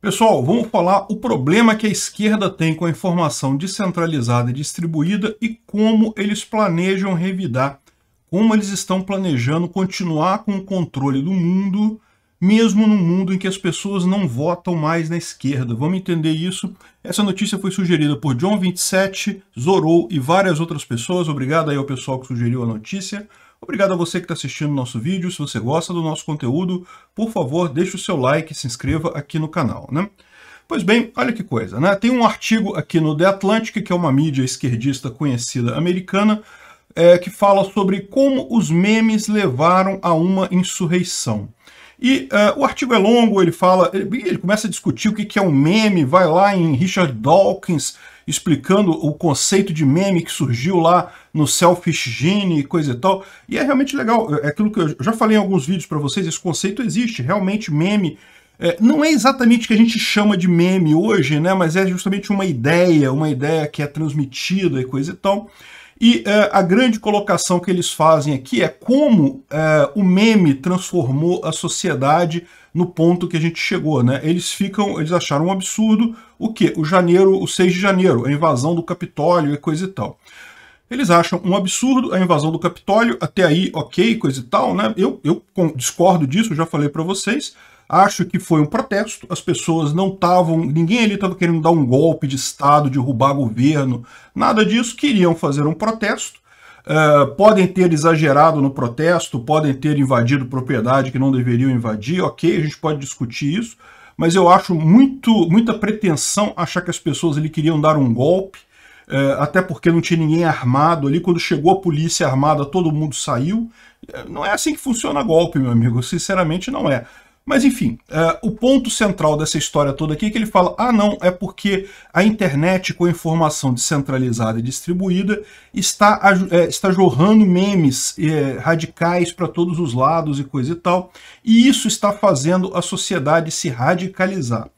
Pessoal, vamos falar o problema que a esquerda tem com a informação descentralizada e distribuída e como eles planejam revidar, como eles estão planejando continuar com o controle do mundo, mesmo num mundo em que as pessoas não votam mais na esquerda. Vamos entender isso. Essa notícia foi sugerida por John 27, Zorou e várias outras pessoas. Obrigado aí ao pessoal que sugeriu a notícia. Obrigado a você que está assistindo nosso vídeo. Se você gosta do nosso conteúdo, por favor, deixe o seu like e se inscreva aqui no canal. Né? Pois bem, olha que coisa. Né? Tem um artigo aqui no The Atlantic, que é uma mídia esquerdista conhecida americana, é, que fala sobre como os memes levaram a uma insurreição. E uh, o artigo é longo, ele fala, ele, ele começa a discutir o que, que é um meme, vai lá em Richard Dawkins, explicando o conceito de meme que surgiu lá no Selfish Gene e coisa e tal. E é realmente legal, é aquilo que eu já falei em alguns vídeos para vocês, esse conceito existe, realmente meme. É, não é exatamente o que a gente chama de meme hoje, né? Mas é justamente uma ideia, uma ideia que é transmitida e coisa e tal. E é, a grande colocação que eles fazem aqui é como é, o meme transformou a sociedade no ponto que a gente chegou, né? Eles ficam, eles acharam um absurdo o que? O janeiro, o 6 de janeiro, a invasão do Capitólio e coisa e tal. Eles acham um absurdo a invasão do Capitólio, até aí ok, coisa e tal, né? Eu, eu discordo disso, já falei para vocês. Acho que foi um protesto, as pessoas não estavam, ninguém ali estava querendo dar um golpe de Estado, derrubar governo, nada disso, queriam fazer um protesto. Eh, podem ter exagerado no protesto, podem ter invadido propriedade que não deveriam invadir, ok, a gente pode discutir isso, mas eu acho muito, muita pretensão achar que as pessoas ali queriam dar um golpe, uh, até porque não tinha ninguém armado ali, quando chegou a polícia armada todo mundo saiu, eh, não é assim que funciona golpe, meu amigo, sinceramente não é. Mas enfim, uh, o ponto central dessa história toda aqui é que ele fala: ah, não, é porque a internet com informação descentralizada e distribuída está, é, está jorrando memes é, radicais para todos os lados e coisa e tal, e isso está fazendo a sociedade se radicalizar.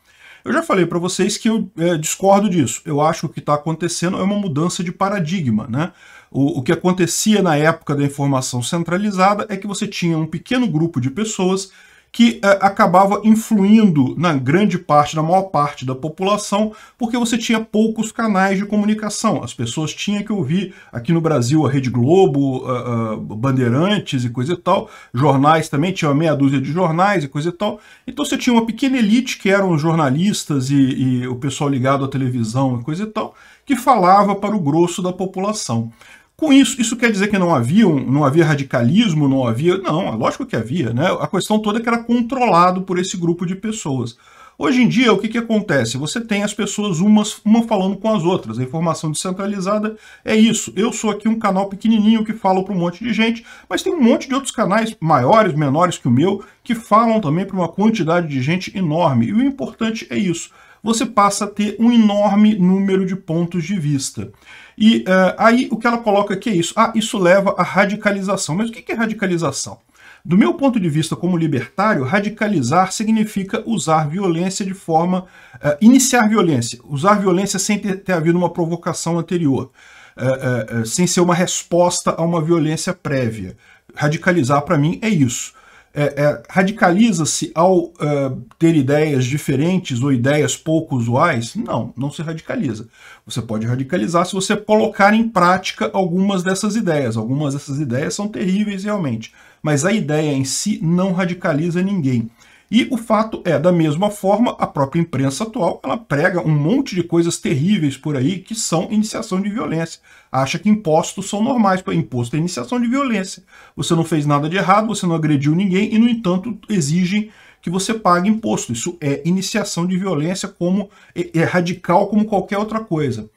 Eu já falei para vocês que eu é, discordo disso. Eu acho que o que está acontecendo é uma mudança de paradigma. Né? O, o que acontecia na época da informação centralizada é que você tinha um pequeno grupo de pessoas que é, acabava influindo na grande parte, na maior parte da população, porque você tinha poucos canais de comunicação. As pessoas tinham que ouvir aqui no Brasil a Rede Globo, a, a Bandeirantes e coisa e tal, jornais também, tinha uma meia dúzia de jornais e coisa e tal. Então você tinha uma pequena elite que eram os jornalistas e, e o pessoal ligado à televisão e coisa e tal, que falava para o grosso da população. Com isso, isso quer dizer que não havia, não havia radicalismo, não havia. Não, lógico que havia, né? A questão toda é que era controlado por esse grupo de pessoas. Hoje em dia, o que, que acontece? Você tem as pessoas umas uma falando com as outras. A informação descentralizada é isso. Eu sou aqui um canal pequenininho que fala para um monte de gente, mas tem um monte de outros canais maiores, menores que o meu, que falam também para uma quantidade de gente enorme. E o importante é isso. Você passa a ter um enorme número de pontos de vista. E uh, aí o que ela coloca aqui é isso. Ah, isso leva à radicalização. Mas o que é radicalização? Do meu ponto de vista como libertário, radicalizar significa usar violência de forma. Uh, iniciar violência. Usar violência sem ter, ter havido uma provocação anterior. Uh, sem ser uma resposta a uma violência prévia. Radicalizar, para mim, é isso é, é, radicaliza-se ao é, ter ideias diferentes ou ideias pouco usuais? Não, não se radicaliza. Você pode radicalizar se você colocar em prática algumas dessas ideias. Algumas dessas ideias são terríveis realmente, mas a ideia em si não radicaliza ninguém. E o fato é, da mesma forma, a própria imprensa atual ela prega um monte de coisas terríveis por aí que são iniciação de violência. Acha que impostos são normais, para imposto é iniciação de violência. Você não fez nada de errado, você não agrediu ninguém e, no entanto, exigem que você pague imposto. Isso é iniciação de violência como é, é radical como qualquer outra coisa.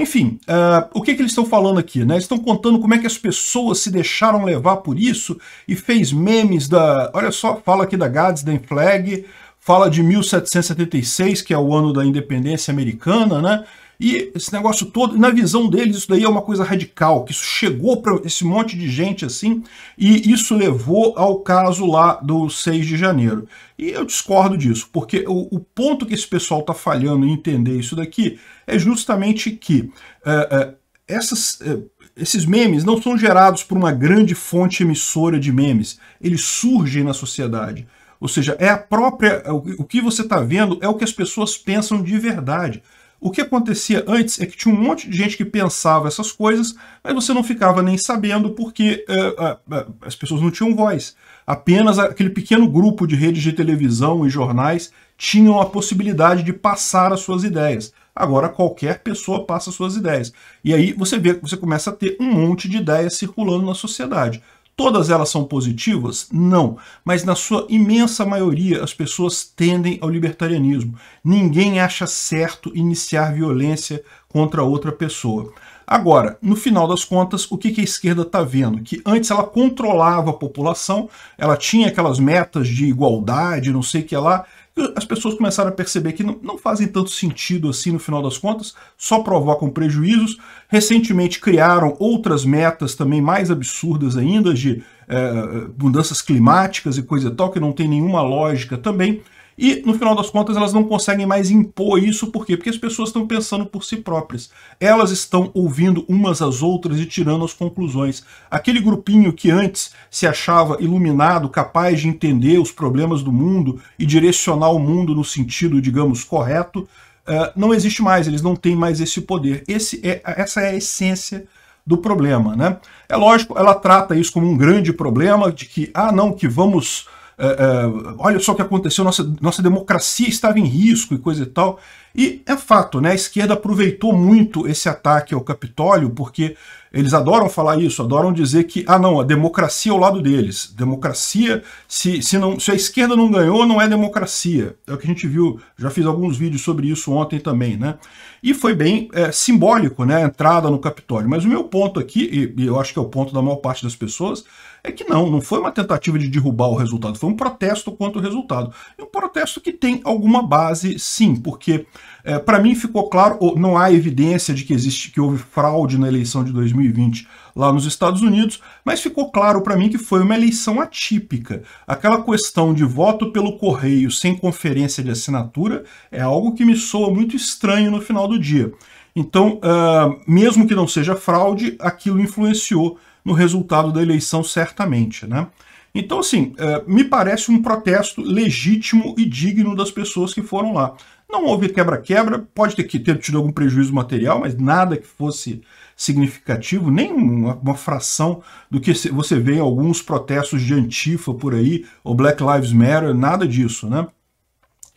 Enfim, uh, o que, que eles estão falando aqui? Né? Eles estão contando como é que as pessoas se deixaram levar por isso e fez memes da... Olha só, fala aqui da Gadsden Flag, fala de 1776, que é o ano da independência americana, né? E esse negócio todo, na visão deles, isso daí é uma coisa radical, que isso chegou para esse monte de gente assim, e isso levou ao caso lá do 6 de janeiro. E eu discordo disso, porque o, o ponto que esse pessoal está falhando em entender isso daqui é justamente que é, é, essas, é, esses memes não são gerados por uma grande fonte emissora de memes, eles surgem na sociedade. Ou seja, é a própria. O que você está vendo é o que as pessoas pensam de verdade. O que acontecia antes é que tinha um monte de gente que pensava essas coisas, mas você não ficava nem sabendo porque eh, eh, eh, as pessoas não tinham voz. Apenas aquele pequeno grupo de redes de televisão e jornais tinham a possibilidade de passar as suas ideias. Agora qualquer pessoa passa as suas ideias. E aí você vê, que você começa a ter um monte de ideias circulando na sociedade. Todas elas são positivas? Não, mas na sua imensa maioria as pessoas tendem ao libertarianismo. Ninguém acha certo iniciar violência contra outra pessoa. Agora, no final das contas, o que a esquerda está vendo? Que antes ela controlava a população, ela tinha aquelas metas de igualdade, não sei o que lá, as pessoas começaram a perceber que não, não fazem tanto sentido assim no final das contas, só provocam prejuízos. Recentemente criaram outras metas também mais absurdas ainda, de é, mudanças climáticas e coisa e tal, que não tem nenhuma lógica também. E, no final das contas, elas não conseguem mais impor isso, por quê? Porque as pessoas estão pensando por si próprias. Elas estão ouvindo umas às outras e tirando as conclusões. Aquele grupinho que antes se achava iluminado, capaz de entender os problemas do mundo e direcionar o mundo no sentido, digamos, correto, eh, não existe mais, eles não têm mais esse poder. Esse é, essa é a essência do problema. Né? É lógico, ela trata isso como um grande problema de que, ah não, que vamos uh, olha só o que aconteceu, nossa, nossa democracia estava em risco e coisa e tal. E é fato, né? A esquerda aproveitou muito esse ataque ao Capitólio, porque eles adoram falar isso, adoram dizer que, ah não, a democracia é o lado deles. Democracia, se, se, não, se a esquerda não ganhou, não é democracia. É o que a gente viu, já fiz alguns vídeos sobre isso ontem também, né? E foi bem é, simbólico, né, a entrada no Capitólio. Mas o meu ponto aqui, e eu acho que é o ponto da maior parte das pessoas, é que não, não foi uma tentativa de derrubar o resultado, foi um protesto contra o resultado. E um protesto que tem alguma base, sim, porque é, Para mim ficou claro, não há evidência de que existe, que houve fraude na eleição de 2020 lá nos Estados Unidos, mas ficou claro para mim que foi uma eleição atípica. Aquela questão de voto pelo correio sem conferência de assinatura é algo que me soa muito estranho no final do dia. Então, uh, mesmo que não seja fraude, aquilo influenciou no resultado da eleição certamente, né? Então, assim, uh, me parece um protesto legítimo e digno das pessoas que foram lá. Não houve quebra-quebra, pode ter que ter tido algum prejuízo material, mas nada que fosse significativo, nem uma, fração do que você vê em alguns protestos de Antifa por aí, ou Black Lives Matter, nada disso, né?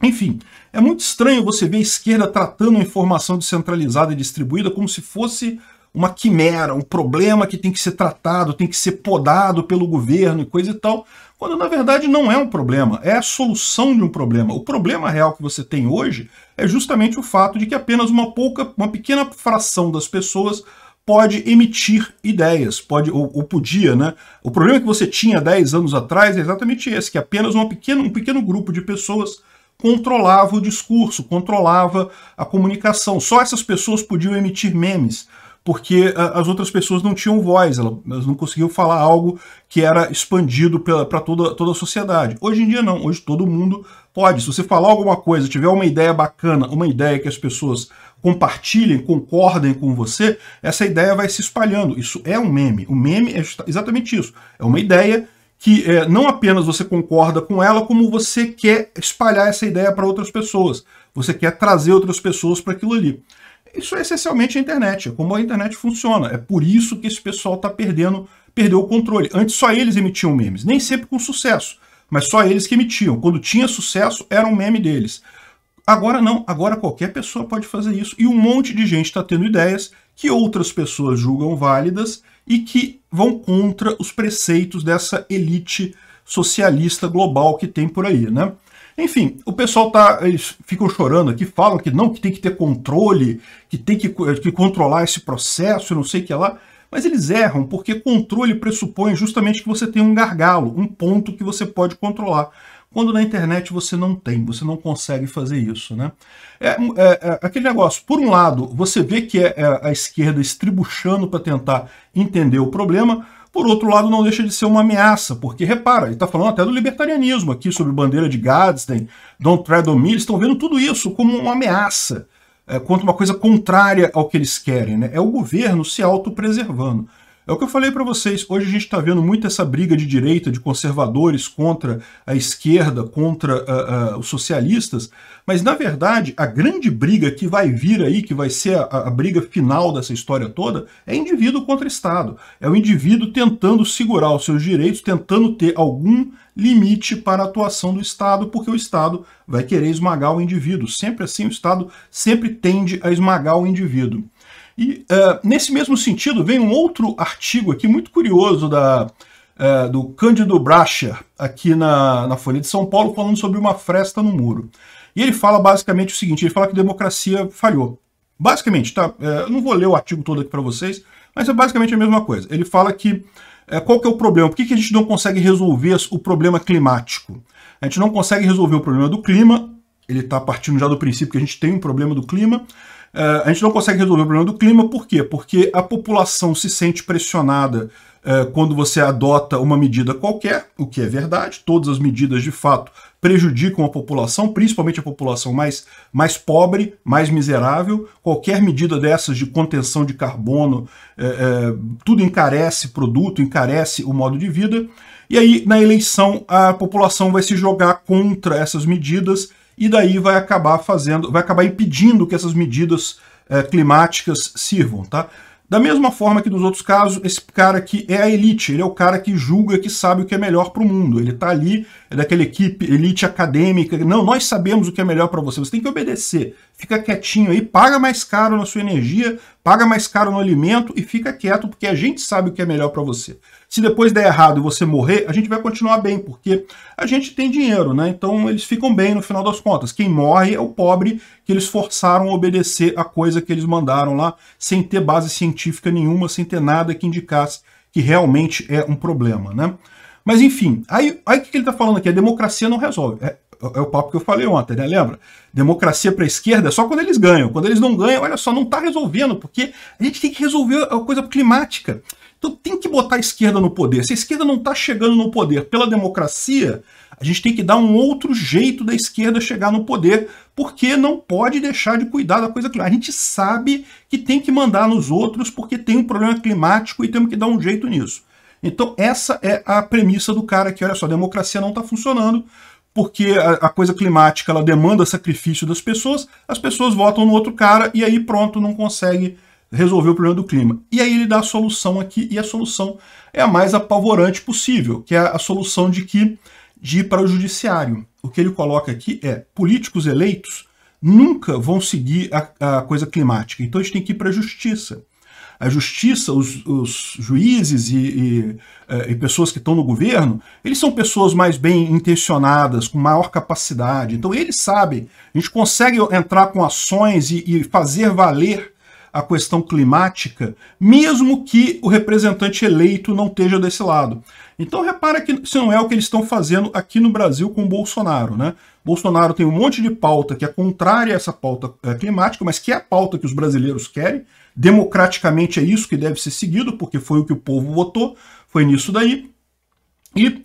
Enfim, é muito estranho você ver a esquerda tratando a informação descentralizada e distribuída como se fosse uma quimera, um problema que tem que ser tratado, tem que ser podado pelo governo e coisa e tal, quando na verdade não é um problema, é a solução de um problema. O problema real que você tem hoje é justamente o fato de que apenas uma pouca, uma pequena fração das pessoas pode emitir ideias, pode ou, ou, podia, né? O problema que você tinha 10 anos atrás é exatamente esse, que apenas uma pequena, um pequeno grupo de pessoas controlava o discurso, controlava a comunicação. Só essas pessoas podiam emitir memes, porque eh, as outras pessoas não tinham voz, elas não conseguiam falar algo que era expandido para toda, toda a sociedade. Hoje em dia não, hoje todo mundo pode. Se você falar alguma coisa, tiver uma ideia bacana, uma ideia que as pessoas compartilhem, concordem com você, essa ideia vai se espalhando. Isso é um meme. O meme é exatamente isso. É uma ideia que é, não apenas você concorda com ela, como você quer espalhar essa ideia para outras pessoas. Você quer trazer outras pessoas para aquilo ali. Isso é essencialmente a internet, é como a internet funciona. É por isso que esse pessoal está perdendo, perdeu o controle. Antes só eles emitiam memes, nem sempre com sucesso, mas só eles que emitiam. Quando tinha sucesso, era um meme deles. Agora não, agora qualquer pessoa pode fazer isso e um monte de gente está tendo ideias que outras pessoas julgam válidas e que vão contra os preceitos dessa elite socialista global que tem por aí, né? Enfim, o pessoal tá, eles ficam chorando aqui, falam que não, que tem que ter controle, que tem que, que controlar esse processo, não sei o que lá. Mas eles erram porque controle pressupõe justamente que você tem um gargalo, um ponto que você pode controlar. Quando na internet você não tem, você não consegue fazer isso. Né? É, hum, é, é aquele negócio, por um lado, você vê que é, é a esquerda estribuchando para tentar entender o problema, por outro lado, não deixa de ser uma ameaça, porque repara, ele está falando até do libertarianismo aqui, sobre bandeira de Gadsden, Don't Tread on Me, eles estão vendo tudo isso como uma ameaça, é, quanto uma coisa contrária ao que eles querem. Né? É o governo se autopreservando. É o que eu falei para vocês. Hoje a gente está vendo muito essa briga de direita, de conservadores contra a esquerda, contra uh, uh, os socialistas. Mas, na verdade, a grande briga que vai vir aí, que vai ser a, a, briga final dessa história toda, é indivíduo contra Estado. É o indivíduo tentando segurar os seus direitos, tentando ter algum limite para a atuação do Estado, porque o Estado vai querer esmagar o indivíduo. Sempre assim, o Estado sempre tende a esmagar o indivíduo. E uh, nesse mesmo sentido, vem um outro artigo aqui muito curioso da, uh, do Cândido Bracher, aqui na, na Folha de São Paulo, falando sobre uma fresta no muro. E ele fala basicamente o seguinte: ele fala que democracia falhou. Basicamente, tá? É, eu não vou ler o artigo todo aqui para vocês, mas é basicamente a mesma coisa. Ele fala que é, qual que é o problema? Por que, que a gente não consegue resolver o problema climático? A gente não consegue resolver o problema do clima, ele está partindo já do princípio que a gente tem um problema do clima, é, a gente não consegue resolver o problema do clima, por quê? Porque a população se sente pressionada é, quando você adota uma medida qualquer, o que é verdade, todas as medidas de fato prejudicam a população, principalmente a população mais, mais pobre, mais miserável. Qualquer medida dessas de contenção de carbono, é, tudo encarece produto, encarece o modo de vida. E aí, na eleição, a população vai se jogar contra essas medidas e daí vai acabar fazendo, vai acabar impedindo que essas medidas eh, climáticas sirvam, tá? Da mesma forma que nos outros casos, esse cara aqui é a elite, ele é o cara que julga que sabe o que é melhor para o mundo. Ele está ali, é daquela equipe elite acadêmica. Não, nós sabemos o que é melhor para você. Você tem que obedecer. Fica quietinho aí, paga mais caro na sua energia, paga mais caro no alimento e fica quieto, porque a gente sabe o que é melhor para você. Se depois der errado e você morrer, a gente vai continuar bem, porque a gente tem dinheiro, né? Então eles ficam bem no final das contas. Quem morre é o pobre que eles forçaram a obedecer a coisa que eles mandaram lá, sem ter base científica nenhuma, sem ter nada que indicasse que realmente é um problema, né? Mas enfim, aí, aí o que ele está falando aqui? A democracia não resolve. É, é, o papo que eu falei ontem, né? Lembra? Democracia para a esquerda é só quando eles ganham. Quando eles não ganham, olha só, não está resolvendo, porque a gente tem que resolver a coisa climática. Então tem que botar a esquerda no poder. Se a esquerda não está chegando no poder pela democracia, a gente tem que dar um outro jeito da esquerda chegar no poder, porque não pode deixar de cuidar da coisa climática. A gente sabe que tem que mandar nos outros porque tem um problema climático e temos que dar um jeito nisso. Então, essa é a premissa do cara que, olha só, a democracia não está funcionando, porque a, a, coisa climática ela demanda sacrifício das pessoas, as pessoas votam no outro cara e aí pronto, não consegue resolver o problema do clima. E aí ele dá a solução aqui, e a solução é a mais apavorante possível, que é a solução de que de ir para o judiciário. O que ele coloca aqui é políticos eleitos nunca vão seguir a, a coisa climática, então a gente tem que ir para a justiça a justiça, os, os juízes e, e, eh, e, pessoas que estão no governo, eles são pessoas mais bem intencionadas, com maior capacidade. Então eles sabem, a gente consegue entrar com ações e, e fazer valer a questão climática, mesmo que o representante eleito não esteja desse lado. Então repara que isso não é o que eles estão fazendo aqui no Brasil com o Bolsonaro. Né? Bolsonaro tem um monte de pauta que é contrária a essa pauta eh, climática, mas que é a pauta que os brasileiros querem. Democraticamente é isso que deve ser seguido, porque foi o que o povo votou, foi nisso daí. E, uh,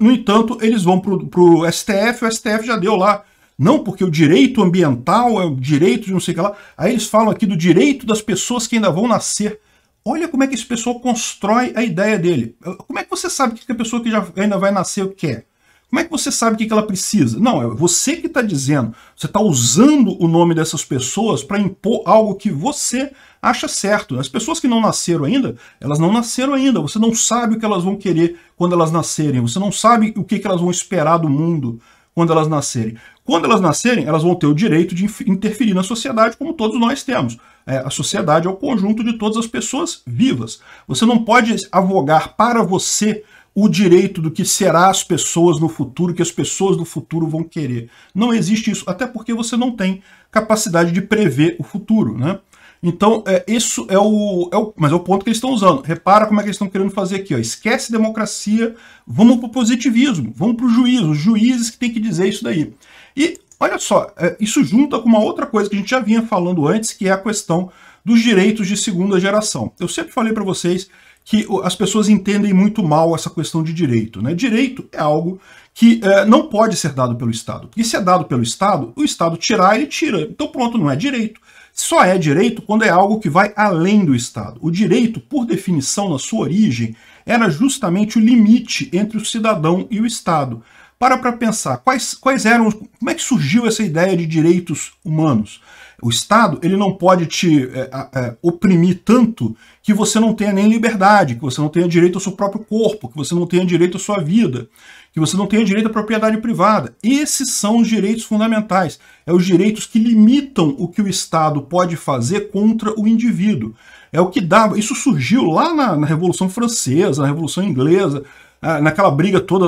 no entanto, eles vão para o STF, o STF já deu lá. Não, porque o direito ambiental é o direito de não sei o que lá. Aí eles falam aqui do direito das pessoas que ainda vão nascer. Olha como é que esse pessoal constrói a ideia dele. Como é que você sabe que a pessoa que já ainda vai nascer quer? É? Como é que você sabe o que ela precisa? Não, é você que está dizendo. Você está usando o nome dessas pessoas para impor algo que você acha certo. As pessoas que não nasceram ainda, elas não nasceram ainda. Você não sabe o que elas vão querer quando elas nascerem. Você não sabe o que, elas vão esperar do mundo quando elas nascerem. Quando elas nascerem, elas vão ter o direito de interferir na sociedade, como todos nós temos. É, a sociedade é o conjunto de todas as pessoas vivas. Você não pode avogar para você o direito do que será as pessoas no futuro, que as pessoas do futuro vão querer. Não existe isso, até porque você não tem capacidade de prever o futuro, né? Então, é, isso é o, é o. Mas é o ponto que eles estão usando. Repara como é que eles estão querendo fazer aqui. Ó. Esquece democracia, vamos para o positivismo, vamos para o juízo, os juízes que têm que dizer isso daí. E olha só, é, isso junta com uma outra coisa que a gente já vinha falando antes, que é a questão dos direitos de segunda geração. Eu sempre falei para vocês que as pessoas entendem muito mal essa questão de direito. Né? Direito é algo que é, não pode ser dado pelo Estado. Porque se é dado pelo Estado, o Estado tirar, ele tira. Então pronto, não é direito. Só é direito quando é algo que vai além do Estado. O direito, por definição, na sua origem, era justamente o limite entre o cidadão e o Estado. Para para pensar, quais, quais eram, como é que surgiu essa ideia de direitos humanos? O Estado ele não pode te é, é, oprimir tanto que você não tenha nem liberdade, que você não tenha direito ao seu próprio corpo, que você não tenha direito à sua vida, que você não tenha direito à propriedade privada. Esses são os direitos fundamentais. É os direitos que limitam o que o Estado pode fazer contra o indivíduo. É o que dava. Isso surgiu lá na, na Revolução Francesa, na Revolução Inglesa, ah, naquela briga toda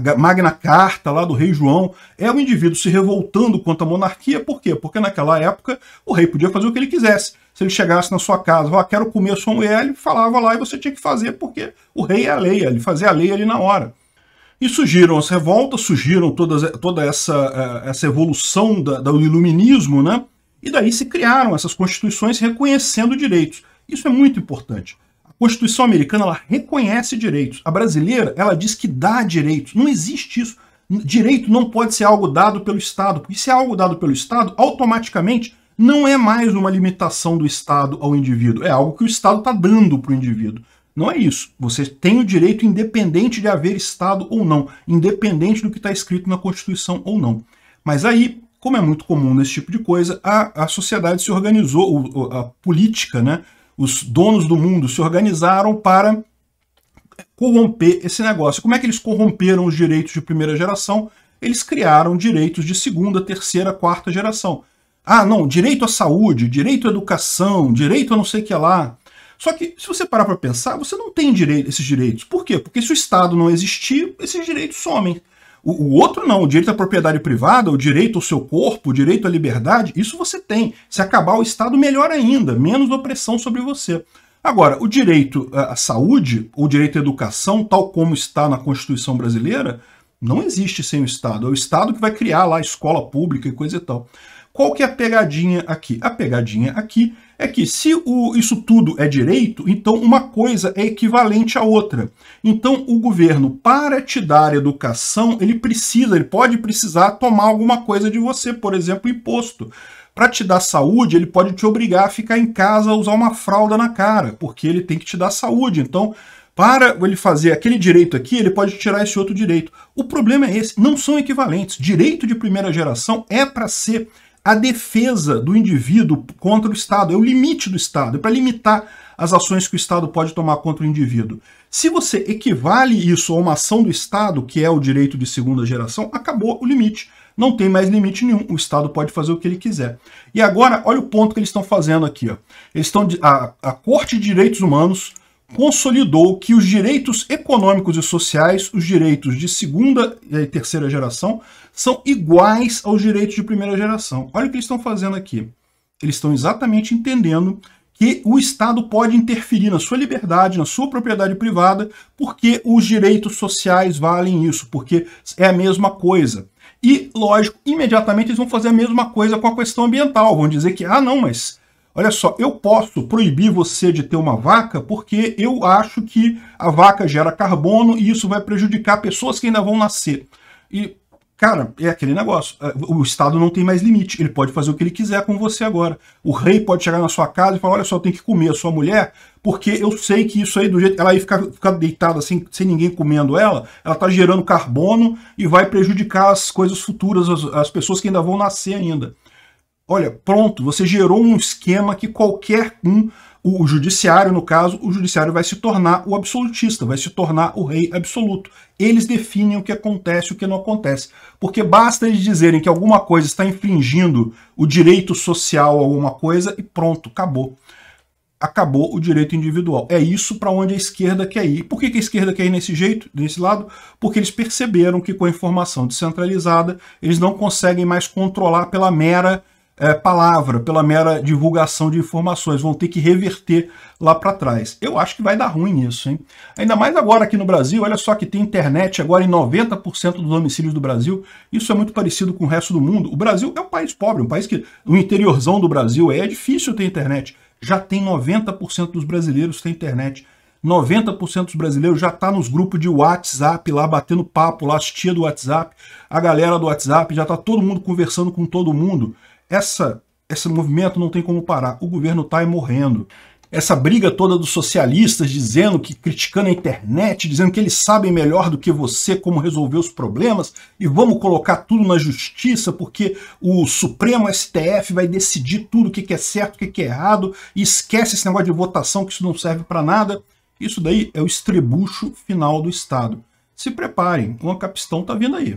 da Magna Carta lá do rei João, é o indivíduo se revoltando contra a monarquia, por quê? Porque naquela época o rei podia fazer o que ele quisesse. Se ele chegasse na sua casa, ah, quero comer sua mulher, ele, falava lá e você tinha que fazer, porque o rei é a lei, ele fazia a lei ali na hora. E surgiram as revoltas, surgiram todas, toda essa, eh, essa evolução da, do iluminismo, né? E daí se criaram essas constituições reconhecendo direitos. Isso é muito importante. A Constituição americana ela reconhece direitos. A brasileira ela diz que dá direitos. Não existe isso. Direito não pode ser algo dado pelo Estado, porque se é algo dado pelo Estado, automaticamente não é mais uma limitação do Estado ao indivíduo, é algo que o Estado está dando para o indivíduo. Não é isso. Você tem o direito independente de haver Estado ou não, independente do que está escrito na Constituição ou não. Mas aí, como é muito comum nesse tipo de coisa, a, a sociedade se organizou, a política, né? os donos do mundo se organizaram para corromper esse negócio. Como é que eles corromperam os direitos de primeira geração? Eles criaram direitos de segunda, terceira, quarta geração. Ah, não, direito à saúde, direito à educação, direito a não sei o que lá. Só que, se você parar para pensar, você não tem direito, esses direitos. Por quê? Porque se o Estado não existir, esses direitos somem. O, o outro não, o direito à propriedade privada, o direito ao seu corpo, o direito à liberdade, isso você tem. Se acabar o Estado, melhor ainda, menos opressão sobre você. Agora, o direito à saúde, o direito à educação, tal como está na Constituição brasileira, não existe sem o Estado. É o Estado que vai criar lá a escola pública e coisa e tal. Qual que é a pegadinha aqui? A pegadinha aqui é que se o, isso tudo é direito, então uma coisa é equivalente à outra. Então o governo, para te dar educação, ele precisa, ele pode precisar tomar alguma coisa de você, por exemplo, imposto. Para te dar saúde, ele pode te obrigar a ficar em casa a usar uma fralda na cara, porque ele tem que te dar saúde. Então, para ele fazer aquele direito aqui, ele pode tirar esse outro direito. O problema é esse, não são equivalentes. Direito de primeira geração é para ser a defesa do indivíduo contra o Estado, é o limite do Estado, é para limitar as ações que o Estado pode tomar contra o indivíduo. Se você equivale isso a uma ação do Estado, que é o direito de segunda geração, acabou o limite. Não tem mais limite nenhum. O Estado pode fazer o que ele quiser. E agora, olha o ponto que eles estão fazendo aqui. Ó. Eles estão, a, a Corte de Direitos Humanos consolidou que os direitos econômicos e sociais, os direitos de segunda e terceira geração, são iguais aos direitos de primeira geração. Olha o que eles estão fazendo aqui. Eles estão exatamente entendendo que o Estado pode interferir na sua liberdade, na sua propriedade privada, porque os direitos sociais valem isso, porque é a mesma coisa. E, lógico, imediatamente eles vão fazer a mesma coisa com a questão ambiental. Vão dizer que, ah, não, mas olha só, eu posso proibir você de ter uma vaca porque eu acho que a vaca gera carbono e isso vai prejudicar pessoas que ainda vão nascer. E Cara, é aquele negócio. É, o Estado não tem mais limite. Ele pode fazer o que ele quiser com você agora. O rei pode chegar na sua casa e falar: olha só, tem que comer a sua mulher, porque eu sei que isso aí, do jeito. Ela aí ficar fica deitada assim, sem ninguém comendo ela, ela tá gerando carbono e vai prejudicar as coisas futuras, as, as pessoas que ainda vão nascer ainda. Olha, pronto, você gerou um esquema que qualquer um o, judiciário, no caso, o judiciário vai se tornar o absolutista, vai se tornar o rei absoluto. Eles definem o que acontece e o que não acontece. Porque basta eles dizerem que alguma coisa está infringindo o direito social, alguma coisa, e pronto, acabou. Acabou o direito individual. É isso para onde a esquerda quer ir. Por que, que a esquerda quer ir nesse jeito, nesse lado? Porque eles perceberam que com a informação descentralizada, eles não conseguem mais controlar pela mera é, palavra, pela mera divulgação de informações. Vão ter que reverter lá para trás. Eu acho que vai dar ruim isso, hein? Ainda mais agora aqui no Brasil, olha só que tem internet agora em 90% dos domicílios do Brasil. Isso é muito parecido com o resto do mundo. O Brasil é um país pobre, um país que no interiorzão do Brasil é, difícil ter internet. Já tem 90% dos brasileiros tem internet. 90% dos brasileiros já está nos grupos de WhatsApp lá, batendo papo lá, as tia do WhatsApp, a galera do WhatsApp, já está todo mundo conversando com todo mundo. Essa, esse movimento não tem como parar. O governo está morrendo. Essa briga toda dos socialistas dizendo que criticando a internet, dizendo que eles sabem melhor do que você como resolver os problemas e vamos colocar tudo na justiça porque o Supremo STF vai decidir tudo o que é certo, o que é errado e esquece esse negócio de votação que isso não serve para nada. Isso daí é o estrebucho final do Estado. Se preparem, uma capistão está vindo aí.